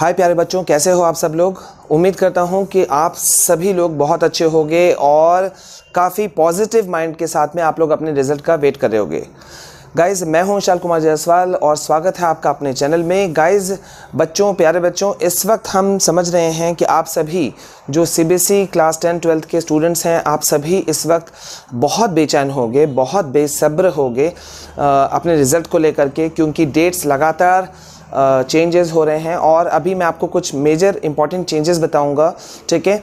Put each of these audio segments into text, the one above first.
हाय प्यारे बच्चों कैसे हो आप सब लोग उम्मीद करता हूँ कि आप सभी लोग बहुत अच्छे होंगे और काफ़ी पॉजिटिव माइंड के साथ में आप लोग अपने रिजल्ट का वेट कर रहे होंगे गाइज मैं हूं विशाल कुमार जायसवाल और स्वागत है आपका अपने चैनल में गाइज बच्चों प्यारे बच्चों इस वक्त हम समझ रहे हैं कि आप सभी जो सी क्लास टेन ट्वेल्थ के स्टूडेंट्स हैं आप सभी इस वक्त बहुत बेचैन होंगे बहुत बेसब्र होंगे अपने रिज़ल्ट को लेकर के क्योंकि डेट्स लगातार चेंजेस हो रहे हैं और अभी मैं आपको कुछ मेजर इंपॉर्टेंट चेंजेस बताऊंगा ठीक है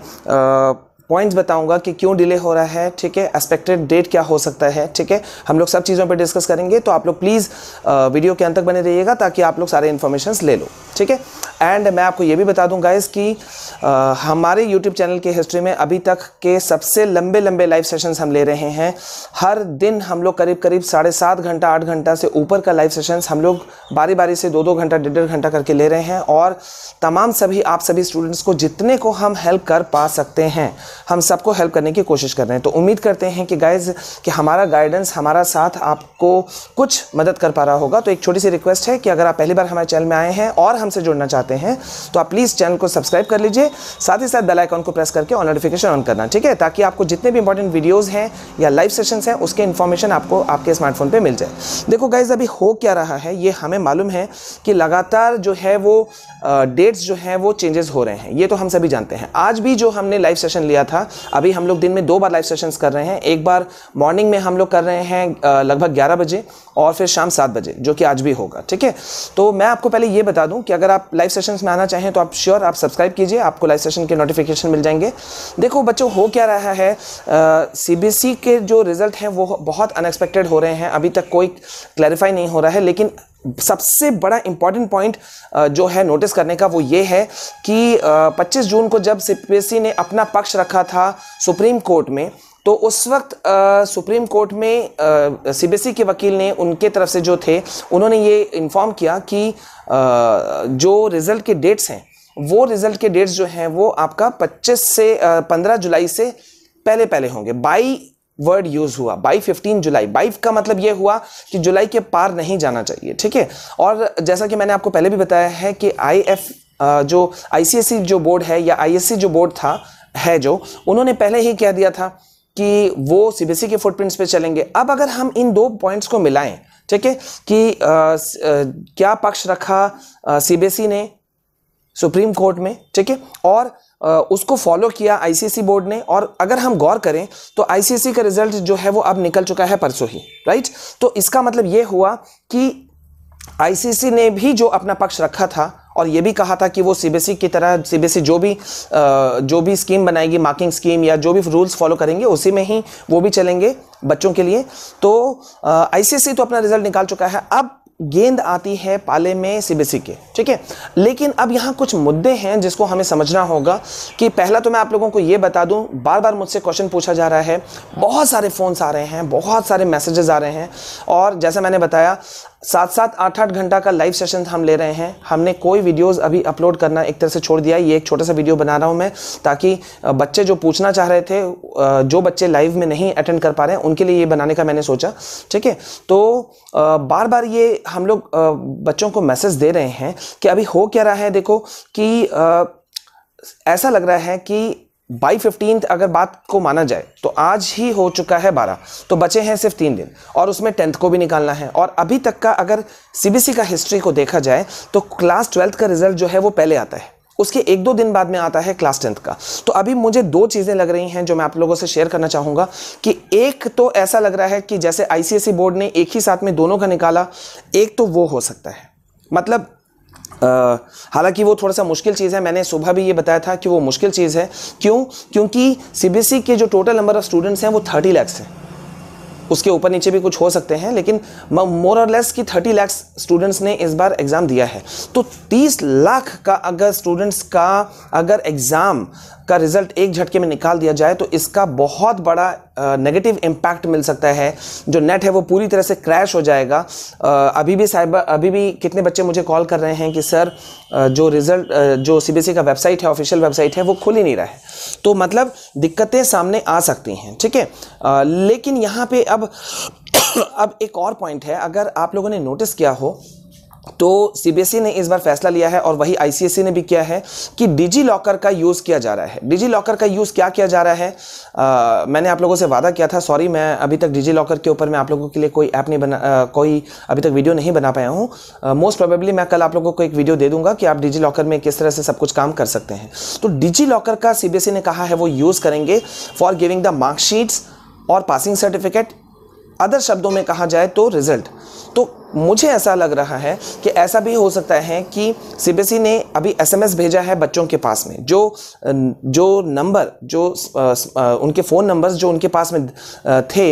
पॉइंट्स बताऊंगा कि क्यों डिले हो रहा है ठीक है एक्सपेक्टेड डेट क्या हो सकता है ठीक है हम लोग सब चीज़ों पर डिस्कस करेंगे तो आप लोग प्लीज़ वीडियो के अंत तक बने रहिएगा ताकि आप लोग सारे इन्फॉर्मेशन ले लो ठीक है एंड मैं आपको ये भी बता दूँ गाइज़ कि आ, हमारे यूट्यूब चैनल की हिस्ट्री में अभी तक के सबसे लंबे लंबे लाइव सेशंस हम ले रहे हैं हर दिन हम लोग करीब करीब साढ़े सात घंटा आठ घंटा से ऊपर का लाइव सेशंस हम लोग बारी बारी से दो दो घंटा डेढ़ डेढ़ घंटा करके ले रहे हैं और तमाम सभी आप सभी स्टूडेंट्स को जितने को हम हेल्प कर पा सकते हैं हम सबको हेल्प करने की कोशिश कर रहे हैं तो उम्मीद करते हैं कि गाइज कि हमारा गाइडेंस हमारा साथ आपको कुछ मदद कर पा रहा होगा तो एक छोटी सी रिक्वेस्ट है कि अगर आप पहली बार हमारे चैनल में आए हैं और हमसे जुड़ना चाहते हैं तो आप प्लीज़ चैनल को सब्सक्राइब कर लीजिए साथ ही साथ बेलाइकॉन को प्रेस करके और नोटिफिकेशन ऑन करना ठीक है ताकि आपको जितने भी इंपॉर्टेंट वीडियोज़ हैं या लाइव सेशंस हैं उसके इन्फॉर्मेशन आपको आपके स्मार्टफोन पर मिल जाए देखो गाइज अभी हो क्या रहा है ये हमें मालूम है कि लगातार जो है वो डेट्स जो हैं वो चेंजेस हो रहे हैं ये तो हम सभी जानते हैं आज भी जो हमने लाइव सेशन लिया था अभी हम लोग दिन में दो बार लाइव सेशंस कर रहे हैं एक बार मॉर्निंग में हम लोग कर रहे हैं लगभग ग्यारह बजे और फिर शाम सात बजे जो कि आज भी होगा ठीक है तो मैं आपको पहले ये बता दूं कि अगर आप लाइव सेशंस में आना चाहें तो आप श्योर आप सब्सक्राइब कीजिए आपको लाइव सेशन के नोटिफिकेशन मिल जाएंगे देखो बच्चों हो क्या रहा है सी के जो रिज़ल्ट हैं वो बहुत अनएक्सपेक्टेड हो रहे हैं अभी तक कोई क्लैरिफाई नहीं हो रहा है लेकिन सबसे बड़ा इंपॉर्टेंट पॉइंट जो है नोटिस करने का वो ये है कि 25 जून को जब सी ने अपना पक्ष रखा था सुप्रीम कोर्ट में तो उस वक्त आ, सुप्रीम कोर्ट में सीबीएसई के वकील ने उनके तरफ से जो थे उन्होंने ये इन्फॉर्म किया कि आ, जो रिज़ल्ट के डेट्स हैं वो रिज़ल्ट के डेट्स जो हैं वो आपका 25 से आ, 15 जुलाई से पहले पहले होंगे बाई वर्ड यूज हुआ बाई 15 जुलाई बाई का मतलब यह हुआ कि जुलाई के पार नहीं जाना चाहिए ठीक है और जैसा कि मैंने आपको पहले भी बताया है कि आई एफ जो आईसीएससी जो बोर्ड है या आईएससी जो बोर्ड था है जो उन्होंने पहले ही कह दिया था कि वो सीबीएसई e के फुटप्रिंट्स पे चलेंगे अब अगर हम इन दो पॉइंट्स को मिलाएं ठीक है कि आ, आ, क्या पक्ष रखा सीबीएसई e ने सुप्रीम कोर्ट में ठीक है और उसको फॉलो किया आईसीसी बोर्ड e ने और अगर हम गौर करें तो आईसीसी e का रिजल्ट जो है वो अब निकल चुका है परसों ही राइट तो इसका मतलब ये हुआ कि आईसीसी e ने भी जो अपना पक्ष रखा था और ये भी कहा था कि वो सीबीएसई की तरह सीबीएसई जो भी जो भी स्कीम बनाएगी मार्किंग स्कीम या जो भी रूल्स फॉलो करेंगे उसी में ही वो भी चलेंगे बच्चों के लिए तो आईसीएसई तो अपना रिजल्ट निकाल चुका है अब गेंद आती है पाले में सीबीसी के ठीक है लेकिन अब यहाँ कुछ मुद्दे हैं जिसको हमें समझना होगा कि पहला तो मैं आप लोगों को ये बता दूं बार बार मुझसे क्वेश्चन पूछा जा रहा है बहुत सारे फ़ोन्स आ रहे हैं बहुत सारे मैसेजेस आ रहे हैं और जैसे मैंने बताया सात सात आठ आठ घंटा का लाइव सेशन हम ले रहे हैं हमने कोई वीडियोस अभी अपलोड करना एक तरह से छोड़ दिया ये एक छोटा सा वीडियो बना रहा हूँ मैं ताकि बच्चे जो पूछना चाह रहे थे जो बच्चे लाइव में नहीं अटेंड कर पा रहे हैं उनके लिए ये बनाने का मैंने सोचा ठीक है तो बार बार ये हम लोग बच्चों को मैसेज दे रहे हैं कि अभी हो क्या रहा है देखो कि ऐसा लग रहा है कि बाई फिफ्टीन अगर बात को माना जाए तो आज ही हो चुका है बारह तो बचे हैं सिर्फ तीन दिन और उसमें टेंथ को भी निकालना है और अभी तक का अगर सीबीसी का हिस्ट्री को देखा जाए तो क्लास ट्वेल्थ का रिजल्ट जो है वो पहले आता है उसके एक दो दिन बाद में आता है क्लास टेंथ का तो अभी मुझे दो चीज़ें लग रही हैं जो मैं आप लोगों से शेयर करना चाहूँगा कि एक तो ऐसा लग रहा है कि जैसे आईसीएसई बोर्ड e ने एक ही साथ में दोनों का निकाला एक तो वो हो सकता है मतलब हालांकि वो थोड़ा सा मुश्किल चीज़ है मैंने सुबह भी ये बताया था कि वो मुश्किल चीज़ है क्यों क्योंकि सी e के जो टोटल नंबर ऑफ स्टूडेंट्स हैं वो थर्टी लैक्स हैं उसके ऊपर नीचे भी कुछ हो सकते हैं लेकिन मोर और लेस की थर्टी लैक्स स्टूडेंट्स ने इस बार एग्ज़ाम दिया है तो तीस लाख का अगर स्टूडेंट्स का अगर एग्ज़ाम का रिजल्ट एक झटके में निकाल दिया जाए तो इसका बहुत बड़ा नेगेटिव इम्पैक्ट मिल सकता है जो नेट है वो पूरी तरह से क्रैश हो जाएगा आ, अभी भी साइबर अभी भी कितने बच्चे मुझे कॉल कर रहे हैं कि सर जो रिज़ल्ट जो सी e का वेबसाइट है ऑफिशियल वेबसाइट है वो खुल ही नहीं रहा है तो मतलब दिक्कतें सामने आ सकती हैं ठीक है लेकिन यहाँ पर अब अब एक और पॉइंट है अगर आप लोगों ने नोटिस किया हो तो सीबीएसई e ने इस बार फैसला लिया है और वही आईसीएसई e ने भी किया है कि डिजी लॉकर का यूज़ किया जा रहा है डिजी लॉकर का यूज़ क्या किया जा रहा है आ, मैंने आप लोगों से वादा किया था सॉरी मैं अभी तक डिजी लॉकर के ऊपर मैं आप लोगों के लिए कोई ऐप नहीं बना आ, कोई अभी तक वीडियो नहीं बना पाया हूँ मोस्ट प्रोबेबली मैं कल आप लोगों को एक वीडियो दे दूंगा कि आप डिजी लॉकर में किस तरह से सब कुछ काम कर सकते हैं तो डिजी लॉकर का सीबीएसई e ने कहा है वो यूज़ करेंगे फॉर गिविंग द मार्कशीट्स और पासिंग सर्टिफिकेट अदर शब्दों में कहा जाए तो रिज़ल्ट तो मुझे ऐसा लग रहा है कि ऐसा भी हो सकता है कि सीबीएसई e ने अभी एसएमएस भेजा है बच्चों के पास में जो जो नंबर जो उनके फ़ोन नंबर्स जो उनके पास में थे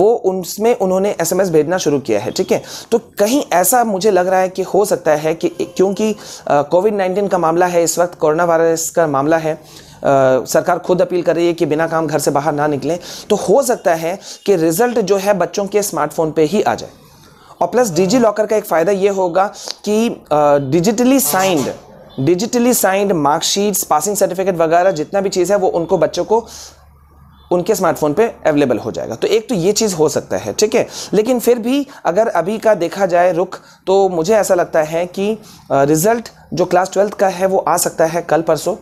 वो उसमें उन्होंने एसएमएस भेजना शुरू किया है ठीक है तो कहीं ऐसा मुझे लग रहा है कि हो सकता है कि क्योंकि कोविड नाइन्टीन का मामला है इस वक्त कोरोना वायरस का मामला है सरकार खुद अपील कर रही है कि बिना काम घर से बाहर ना निकलें तो हो सकता है कि रिजल्ट जो है बच्चों के स्मार्टफोन पे ही आ जाए और प्लस डिजी लॉकर का एक फ़ायदा ये होगा कि digitally signed digitally signed marksheets passing certificate वगैरह जितना भी चीज़ है वो उनको बच्चों को उनके स्मार्टफोन पे अवेलेबल हो जाएगा तो एक तो ये चीज़ हो सकता है ठीक है लेकिन फिर भी अगर अभी का देखा जाए रुख तो मुझे ऐसा लगता है कि रिज़ल्ट जो क्लास ट्वेल्थ का है वो आ सकता है कल परसों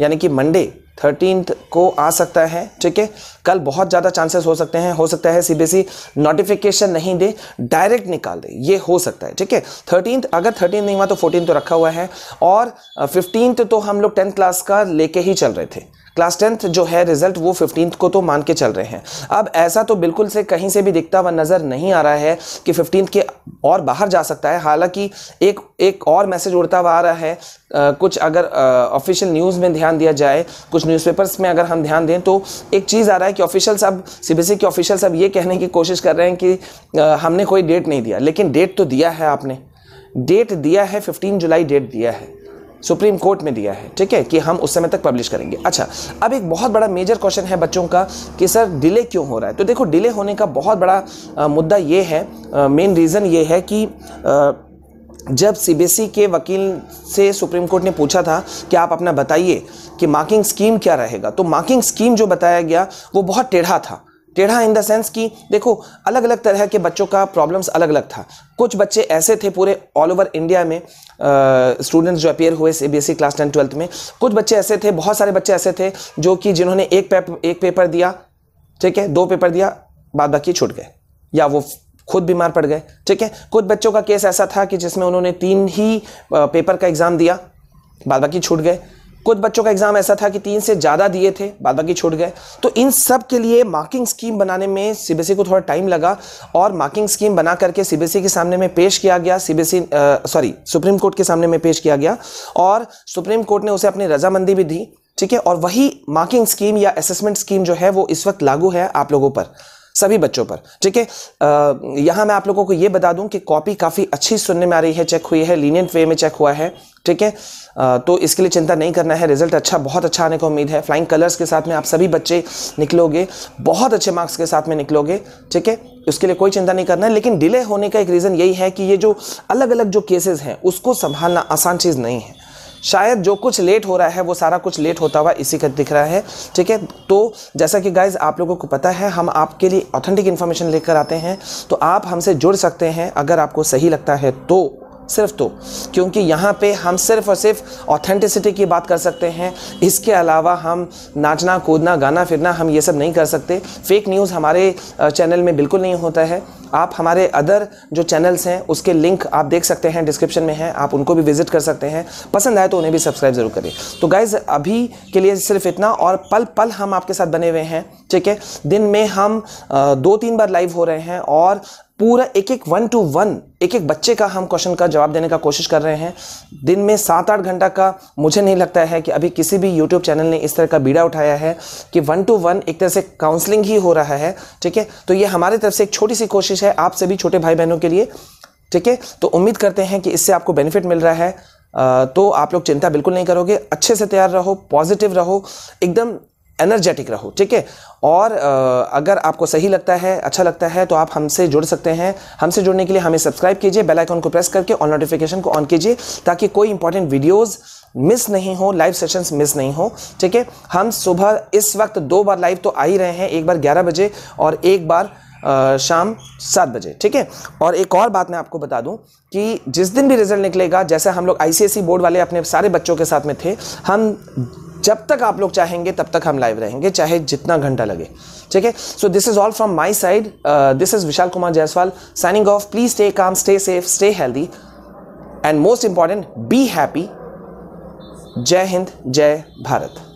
यानी कि मंडे थर्टीन को आ सकता है ठीक है कल बहुत ज़्यादा चांसेस हो सकते हैं हो सकता है सीबीएसई नोटिफिकेशन e नहीं दे डायरेक्ट निकाल दे ये हो सकता है ठीक है थर्टीन अगर थर्टीन नहीं हुआ तो फोर्टीन तो रखा हुआ है और फिफ्टीन तो हम लोग टेंथ क्लास का लेके ही चल रहे थे क्लास टेंथ जो है रिजल्ट वो फिफ्टींथ को तो मान के चल रहे हैं अब ऐसा तो बिल्कुल से कहीं से भी दिखता हुआ नज़र नहीं आ रहा है कि फिफ्टींथ के और बाहर जा सकता है हालांकि एक एक और मैसेज उड़ता हुआ आ रहा है आ, कुछ अगर ऑफिशियल न्यूज़ में ध्यान दिया जाए कुछ न्यूज़पेपर्स में अगर हम ध्यान दें तो एक चीज़ आ रहा है कि ऑफिशियल्स अब सी के ऑफिशियल्स अब ये कहने की कोशिश कर रहे हैं कि आ, हमने कोई डेट नहीं दिया लेकिन डेट तो दिया है आपने डेट दिया है फिफ्टीन जुलाई डेट दिया है सुप्रीम कोर्ट में दिया है ठीक है कि हम उस समय तक पब्लिश करेंगे अच्छा अब एक बहुत बड़ा मेजर क्वेश्चन है बच्चों का कि सर डिले क्यों हो रहा है तो देखो डिले होने का बहुत बड़ा आ, मुद्दा ये है मेन रीज़न ये है कि आ, जब सीबीएसई e के वकील से सुप्रीम कोर्ट ने पूछा था कि आप अपना बताइए कि मार्किंग स्कीम क्या रहेगा तो मार्किंग स्कीम जो बताया गया वो बहुत टेढ़ा था टेढ़ा इन द सेंस कि देखो अलग अलग तरह के बच्चों का प्रॉब्लम्स अलग अलग था कुछ बच्चे ऐसे थे पूरे ऑल ओवर इंडिया में स्टूडेंट्स जो अपेयर हुए C B S class ten twelfth में कुछ बच्चे ऐसे थे बहुत सारे बच्चे ऐसे थे जो कि जिन्होंने एक पेप, एक पेपर दिया ठीक है दो पेपर दिया बाद बाकी छूट गए या वो खुद बीमार पड़ गए ठीक है कुछ बच्चों का केस ऐसा था कि जिसमें उन्होंने तीन ही पेपर का एग्ज़ाम दिया बाद बाकी छूट गए कुछ बच्चों का एग्ज़ाम ऐसा था कि तीन से ज़्यादा दिए थे बाद बाकी छूट गए तो इन सब के लिए मार्किंग स्कीम बनाने में सीबीएसई e को थोड़ा टाइम लगा और मार्किंग स्कीम बना करके सीबीएसई e के सामने में पेश किया गया सीबीएसई सॉरी सुप्रीम कोर्ट के सामने में पेश किया गया और सुप्रीम कोर्ट ने उसे अपनी रजामंदी भी दी ठीक है और वही मार्किंग स्कीम या असेसमेंट स्कीम जो है वो इस वक्त लागू है आप लोगों पर सभी बच्चों पर ठीक है यहां मैं आप लोगों को यह बता दूं कि कॉपी काफ़ी अच्छी सुनने में आ रही है चेक हुई है लीनियंट वे में चेक हुआ है ठीक है तो इसके लिए चिंता नहीं करना है रिजल्ट अच्छा बहुत अच्छा आने को उम्मीद है फ्लाइंग कलर्स के साथ में आप सभी बच्चे निकलोगे बहुत अच्छे मार्क्स के साथ में निकलोगे ठीक है उसके लिए कोई चिंता नहीं करना है लेकिन डिले होने का एक रीज़न यही है कि ये जो अलग अलग जो केसेस हैं उसको संभालना आसान चीज़ नहीं है शायद जो कुछ लेट हो रहा है वो सारा कुछ लेट होता हुआ इसी का दिख रहा है ठीक है तो जैसा कि गाइज आप लोगों को पता है हम आपके लिए ऑथेंटिक इन्फॉर्मेशन लेकर आते हैं तो आप हमसे जुड़ सकते हैं अगर आपको सही लगता है तो सिर्फ तो क्योंकि यहाँ पे हम सिर्फ और सिर्फ ऑथेंटिसिटी की बात कर सकते हैं इसके अलावा हम नाचना कूदना गाना फिरना हम ये सब नहीं कर सकते फेक न्यूज़ हमारे चैनल में बिल्कुल नहीं होता है आप हमारे अदर जो चैनल्स हैं उसके लिंक आप देख सकते हैं डिस्क्रिप्शन में है आप उनको भी विजिट कर सकते हैं पसंद आए तो उन्हें भी सब्सक्राइब ज़रूर करें तो गाइज़ अभी के लिए सिर्फ इतना और पल पल हम आपके साथ बने हुए हैं ठीक है दिन में हम दो तीन बार लाइव हो रहे हैं और पूरा एक एक वन टू वन एक एक बच्चे का हम क्वेश्चन का जवाब देने का कोशिश कर रहे हैं दिन में सात आठ घंटा का मुझे नहीं लगता है कि अभी किसी भी यूट्यूब चैनल ने इस तरह का बीड़ा उठाया है कि वन टू वन एक तरह से काउंसलिंग ही हो रहा है ठीक है तो ये हमारे तरफ से एक छोटी सी कोशिश है आप सभी छोटे भाई बहनों के लिए ठीक है तो उम्मीद करते हैं कि इससे आपको बेनिफिट मिल रहा है तो आप लोग चिंता बिल्कुल नहीं करोगे अच्छे से तैयार रहो पॉजिटिव रहो एकदम एनर्जेटिक रहो ठीक है और अगर आपको सही लगता है अच्छा लगता है तो आप हमसे जुड़ सकते हैं हमसे जुड़ने के लिए हमें सब्सक्राइब कीजिए बेल आइकन को प्रेस करके और नोटिफिकेशन को ऑन कीजिए ताकि कोई इंपॉर्टेंट वीडियोज़ मिस नहीं हो लाइव सेशंस मिस नहीं हो ठीक है हम सुबह इस वक्त दो बार लाइव तो आ ही रहे हैं एक बार ग्यारह बजे और एक बार शाम सात बजे ठीक है और एक और बात मैं आपको बता दूं कि जिस दिन भी रिजल्ट निकलेगा जैसे हम लोग आईसीएसई बोर्ड e वाले अपने सारे बच्चों के साथ में थे हम जब तक आप लोग चाहेंगे तब तक हम लाइव रहेंगे चाहे जितना घंटा लगे ठीक है so this is all from my side this is Vishal Kumar Jaiswal signing off please stay calm stay safe stay healthy and most important be happy जय हिंद जय भारत